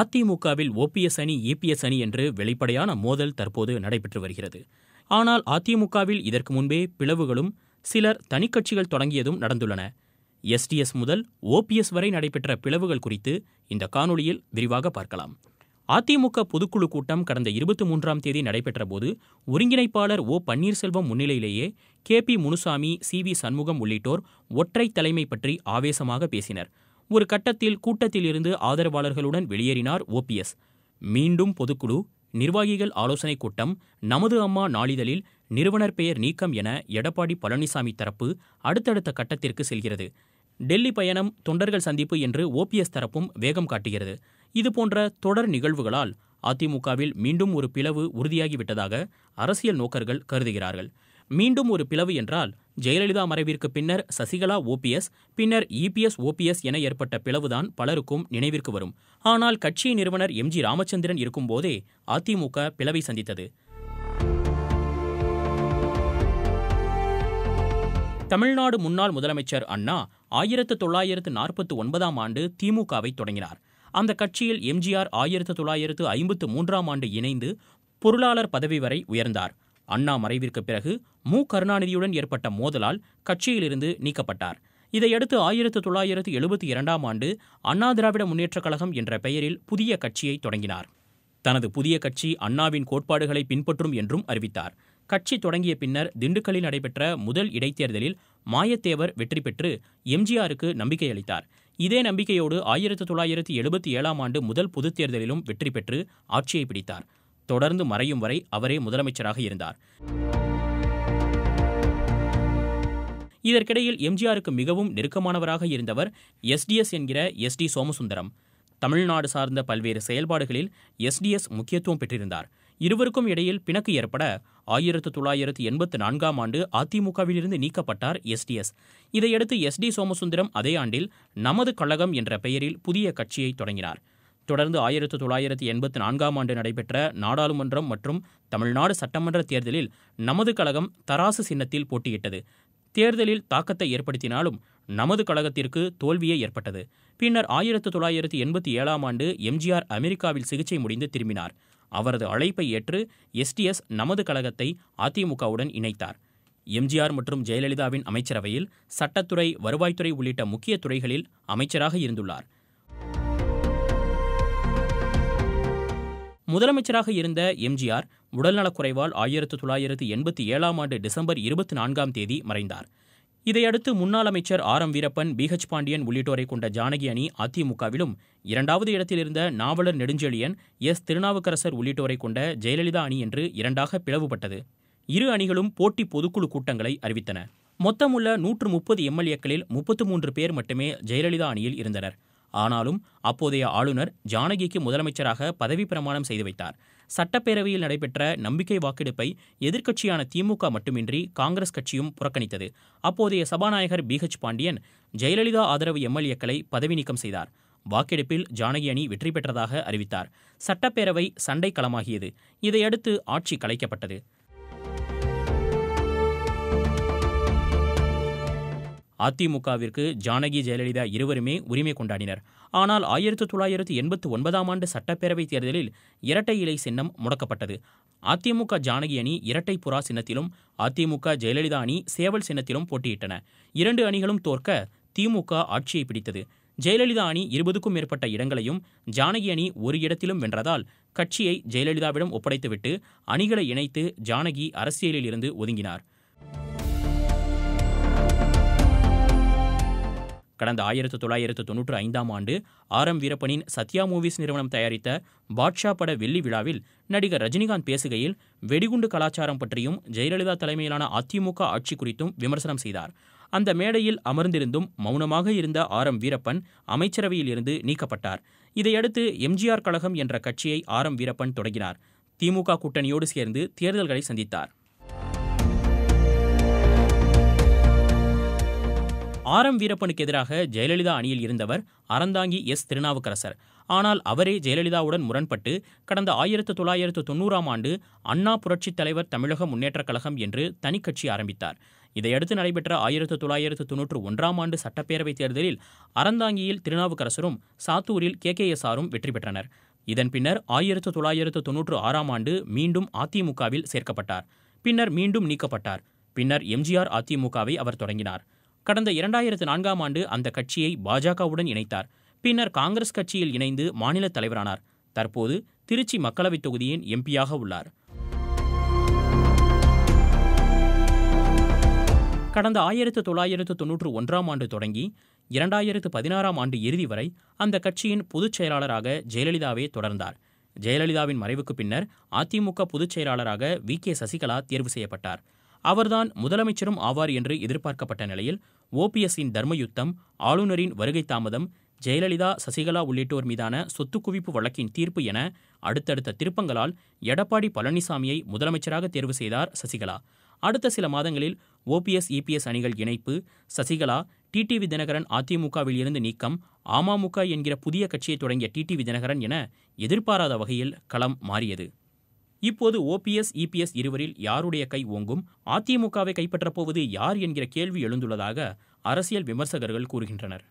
அதிமுகவில் ஓபிஎஸ் அணி ஏபிஎஸ் அணி என்று வெளிப்படையான மோதல் தற்போது நடைபெற்று வருகிறது ஆனால் அதிமுகவில் இதற்கு முன்பே பிளவுகளும் சிலர் தனிக்கட்சிகள் தொடங்கியதும் நடந்துள்ளன எஸ்டிஎஸ் முதல் ஓபிஎஸ் வரை நடைபெற்ற பிளவுகள் குறித்து இந்த காணொளியில் விரிவாக பார்க்கலாம் அதிமுக பொதுக்குழு கூட்டம் கடந்த இருபத்தி மூன்றாம் தேதி நடைபெற்றபோது ஒருங்கிணைப்பாளர் ஓ பன்னீர்செல்வம் முன்னிலையிலேயே K P Munusamy C V Shanmugam உள்ளிட்டோர் ஒற்றை தலைமை பற்றி ஆவேசமாக பேசினர் ஒரு கட்டத்தில் கூட்டத்தில் இருந்து ஆதரவாளர்களுடன் வெளியேறினார் ஓபிஎஸ் மீண்டும் பொதுக்குழு நிர்வாகிகள் ஆலோசனைக் கூட்டம் நமது அம்மா நாளிதழில் நிறுவனர் பெயர் நீக்கம் என எடப்பாடி பழனிசாமி தரப்பு அடுத்தடுத்த கட்டத்திற்கு செல்கிறது டெல்லி பயணம் தொண்டர்கள் சந்திப்பு என்று ஓபிஎஸ் தரப்பும் வேகம் காட்டுகிறது இதுபோன்ற தொடர் நிகழ்வுகளால் அதிமுகவில் மீண்டும் ஒரு பிளவு உறுதியாகிவிட்டதாக அரசியல் நோக்கர்கள் கருதுகிறார்கள் மீண்டும் ஒரு பிளவு என்றால் ஜெயலலிதா மறைவிற்கு பின்னர் சசிகலா ஓபிஎஸ் பின்னர் இபிஎஸ் ஓபிஎஸ் என ஏற்பட்ட பிளவுதான் பலருக்கும் நினைவிற்கு வரும் ஆனால் கட்சி நிறுவனர் எம் ஜி ராமச்சந்திரன் இருக்கும்போதே அதிமுக பிளவை சந்தித்தது தமிழ்நாடு முன்னாள் முதலமைச்சர் அண்ணா ஆயிரத்து தொள்ளாயிரத்து நாற்பத்தி ஒன்பதாம் ஆண்டு திமுகவை தொடங்கினார் அந்த கட்சியில் எம்ஜிஆர் ஆயிரத்து தொள்ளாயிரத்து ஐம்பத்து மூன்றாம் ஆண்டு இணைந்து பொருளாளர் பதவி வரை உயர்ந்தார் அண்ணா மறைவிற்கு பிறகு மு கருணாநிதியுடன் ஏற்பட்ட மோதலால் கட்சியிலிருந்து நீக்கப்பட்டார் இதையடுத்து ஆயிரத்து தொள்ளாயிரத்து எழுபத்தி இரண்டாம் ஆண்டு அண்ணா திராவிட முன்னேற்றக் கழகம் என்ற பெயரில் புதிய கட்சியை தொடங்கினார் தனது புதிய கட்சி அண்ணாவின் கோட்பாடுகளை பின்பற்றும் என்றும் அறிவித்தார் கட்சி தொடங்கிய பின்னர் திண்டுக்கல்லில் நடைபெற்ற முதல் இடைத்தேர்தலில் மாயத்தேவர் வெற்றி பெற்று எம்ஜிஆருக்கு நம்பிக்கை அளித்தார் இதே நம்பிக்கையோடு ஆயிரத்து தொள்ளாயிரத்து எழுபத்தி ஏழாம் ஆண்டு முதல் பொதுத் தேர்தலிலும் வெற்றி பெற்று ஆட்சியை பிடித்தார் தொடர்ந்து மறையும் வரை அவரே முதலமைச்சராக இருந்தார் இதற்கிடையில் எம்ஜிஆருக்கு மிகவும் நெருக்கமானவராக இருந்தவர் எஸ்டிஎஸ் என்கிற எஸ் டி சோமசுந்தரம் தமிழ்நாடு சார்ந்த பல்வேறு செயல்பாடுகளில் எஸ்டிஎஸ் முக்கியத்துவம் பெற்றிருந்தார் இருவருக்கும் இடையில் பிணக்கு ஏற்பட ஆயிரத்து தொள்ளாயிரத்து எண்பத்து நான்காம் ஆண்டு அதிமுகவிலிருந்து நீக்கப்பட்டார் எஸ்டிஎஸ் இதையடுத்து எஸ் டி சோமசுந்தரம் அதே ஆண்டில் நமது கழகம் என்ற பெயரில் புதிய கட்சியை தொடங்கினார் தொடர்ந்து ஆயிரத்து தொள்ளாயிரத்தி எண்பத்தி நான்காம் ஆண்டு நடைபெற்ற நாடாளுமன்றம் மற்றும் தமிழ்நாடு சட்டமன்ற தேர்தலில் நமது கழகம் தராசு சின்னத்தில் போட்டியிட்டது தேர்தலில் தாக்கத்தை ஏற்படுத்தினாலும் நமது கழகத்திற்கு தோல்வியே ஏற்பட்டது பின்னர் ஆயிரத்து தொள்ளாயிரத்தி எண்பத்தி ஏழாம் ஆண்டு எம்ஜிஆர் அமெரிக்காவில் சிகிச்சை முடிந்து திரும்பினார் அவரது அழைப்பை ஏற்று எஸ்டிஎஸ் நமது கழகத்தை அதிமுகவுடன் இணைத்தார் எம்ஜிஆர் மற்றும் ஜெயலலிதாவின் அமைச்சரவையில் சட்டத்துறை வருவாய்த்துறை உள்ளிட்ட முக்கிய துறைகளில் அமைச்சராக இருந்துள்ளார் முதலமைச்சராக இருந்த எம்ஜிஆர் உடல்நலக்குறைவால் ஆயிரத்து தொள்ளாயிரத்து எண்பத்தி ஏழாம் ஆண்டு டிசம்பர் இருபத்தி நான்காம் தேதி மறைந்தார் இதையடுத்து முன்னாள் அமைச்சர் R M Veerappan P H Pandian உள்ளிட்டோரை கொண்ட ஜானகி அணி அதிமுகவிலும் இரண்டாவது இடத்தில் இருந்த நாவலர் நெடுஞ்செழியன் எஸ் திருநாவுக்கரசர் உள்ளிட்டோரை கொண்ட ஜெயலலிதா அணி என்று இரண்டாக பிளவுபட்டது இரு அணிகளும் போட்டி பொதுக்குழு கூட்டங்களை அறிவித்தன மொத்தமுள்ள நூற்று முப்பது எம்எல்ஏக்களில் முப்பத்து மூன்று பேர் மட்டுமே ஜெயலலிதா அணியில் இருந்தனர் ஆனாலும் அப்போதைய ஆளுநர் ஜானகிக்கு முதலமைச்சராக பதவி பிரமாணம் செய்து வைத்தார் சட்டப்பேரவையில் நடைபெற்ற நம்பிக்கை வாக்கெடுப்பை எதிர்க்கட்சியான திமுக மட்டுமின்றி காங்கிரஸ் கட்சியும் புறக்கணித்தது அப்போதைய சபாநாயகர் பி பாண்டியன் ஜெயலலிதா ஆதரவு எம்எல்ஏக்களை பதவி நீக்கம் செய்தார் வாக்கெடுப்பில் ஜானகி அணி வெற்றி பெற்றதாக அறிவித்தார் சட்டப்பேரவை சண்டை களமாகியது இதையடுத்து ஆட்சி கலைக்கப்பட்டது அதிமுகவிற்கு ஜானகி ஜெயலலிதா இருவருமே உரிமை கொண்டாடினர் ஆனால் ஆயிரத்தி தொள்ளாயிரத்தி எண்பத்தி ஒன்பதாம் ஆண்டு சட்டப்பேரவைத் தேர்தலில் இரட்டை இலை சின்னம் முடக்கப்பட்டது அதிமுக ஜானகி அணி இரட்டை புறா சின்னத்திலும் அதிமுக ஜெயலலிதா அணி சேவல் சின்னத்திலும் போட்டியிட்டன இரண்டு அணிகளும் தோற்க திமுக ஆட்சியை பிடித்தது ஜெயலலிதா அணி இருபதுக்கும் மேற்பட்ட இடங்களையும் ஜானகி அணி ஒரு இடத்திலும் வென்றதால் கட்சியை ஜெயலலிதாவிடம் ஒப்படைத்துவிட்டு அணிகளை இணைத்து ஜானகி அரசியலில் இருந்து ஒதுங்கினார் கடந்த ஆயிரத்து தொள்ளாயிரத்து தொன்னூற்று ஐந்தாம் ஆண்டு ஆர் எம் வீரப்பனின் சத்யா மூவிஸ் நிறுவனம் தயாரித்த பாட்ஷா பட வெள்ளி விழாவில் நடிகர் ரஜினிகாந்த் பேசுகையில் வெடிகுண்டு கலாச்சாரம் பற்றியும் ஜெயலலிதா தலைமையிலான அதிமுக ஆட்சி குறித்தும் விமர்சனம் செய்தார் அந்த மேடையில் அமர்ந்திருந்தும் மௌனமாக இருந்த ஆர் எம் வீரப்பன் அமைச்சரவையில் இருந்து நீக்கப்பட்டார் இதையடுத்து எம்ஜிஆர் கழகம் என்ற கட்சியை ஆர் எம் வீரப்பன் தொடங்கினார் திமுக கூட்டணியோடு சேர்ந்து தேர்தல்களை சந்தித்தார் ஆர் எம் வீரப்பனுக்கு எதிராக ஜெயலலிதா அணியில் இருந்தவர் அறந்தாங்கி எஸ் திருநாவுக்கரசர் ஆனால் அவரே ஜெயலலிதாவுடன் முரண்பட்டு கடந்த ஆயிரத்து தொள்ளாயிரத்து தொண்ணூறாம் ஆண்டு அண்ணா புரட்சித் தலைவர் தமிழக முன்னேற்றக் கழகம் என்று தனிக்கட்சி ஆரம்பித்தார் இதையடுத்து நடைபெற்ற ஆயிரத்து தொள்ளாயிரத்து தொன்னூற்று ஒன்றாம் ஆண்டு சட்டப்பேரவைத் தேர்தலில் அறந்தாங்கியில் திருநாவுக்கரசரும் சாத்தூரில் கே கே எஸ் ஆரும் வெற்றி பெற்றனர் இதன் பின்னர் ஆயிரத்து தொள்ளாயிரத்து தொன்னூற்று ஆறாம் ஆண்டு மீண்டும் அதிமுகவில் சேர்க்கப்பட்டார் பின்னர் மீண்டும் நீக்கப்பட்டார் பின்னர் எம்ஜிஆர் அதிமுகவை அவர் தொடங்கினார் கடந்த இரண்டாயிரத்து நான்காம் ஆண்டு அந்த கட்சியை பாஜகவுடன் இணைத்தார் பின்னர் காங்கிரஸ் கட்சியில் இணைந்து மாநில தலைவரானார் தற்போது திருச்சி மக்களவைத் தொகுதியின் எம்பியாக உள்ளார் கடந்த ஆயிரத்து தொள்ளாயிரத்து தொன்னூற்று ஒன்றாம் ஆண்டு தொடங்கி இரண்டாயிரத்து பதினாறாம் ஆண்டு இறுதி வரை அந்த கட்சியின் பொதுச் செயலாளராக ஜெயலலிதாவே தொடர்ந்தார் ஜெயலலிதாவின் மறைவுக்கு பின்னர் அதிமுக பொதுச் செயலாளராக வி கே சசிகலா தேர்வு செய்யப்பட்டார் அவர்தான் முதலமைச்சரும் ஆவார் என்று எதிர்பார்க்கப்பட்ட நிலையில் ஓபிஎஸ்ஸின் தர்மயுத்தம் ஆளுநரின் வருகை தாமதம் ஜெயலலிதா சசிகலா உள்ளிட்டோர் மீதான சொத்து குவிப்பு வழக்கின் தீர்ப்பு என அடுத்தடுத்த திருப்பங்களால் எடப்பாடி பழனிசாமியை முதலமைச்சராக தேர்வு செய்தார் சசிகலா அடுத்த சில மாதங்களில் ஓபிஎஸ் இபிஎஸ் அணிகள் இணைப்பு சசிகலா டிடிவி தினகரன் அதிமுகவில் இருந்து நீக்கம் அமமுக என்கிற புதிய கட்சியை தொடங்கிய டிடிவி தினகரன் என எதிர்பாராத வகையில் களம் மாறியது இப்போது ஓபிஎஸ் இபிஎஸ் இருவரில் யாருடைய கை ஓங்கும் அதிமுகவை கைப்பற்றப் போவது யார் என்கிற கேள்வி எழுந்துள்ளதாக அரசியல் விமர்சகர்கள் கூறுகின்றனர்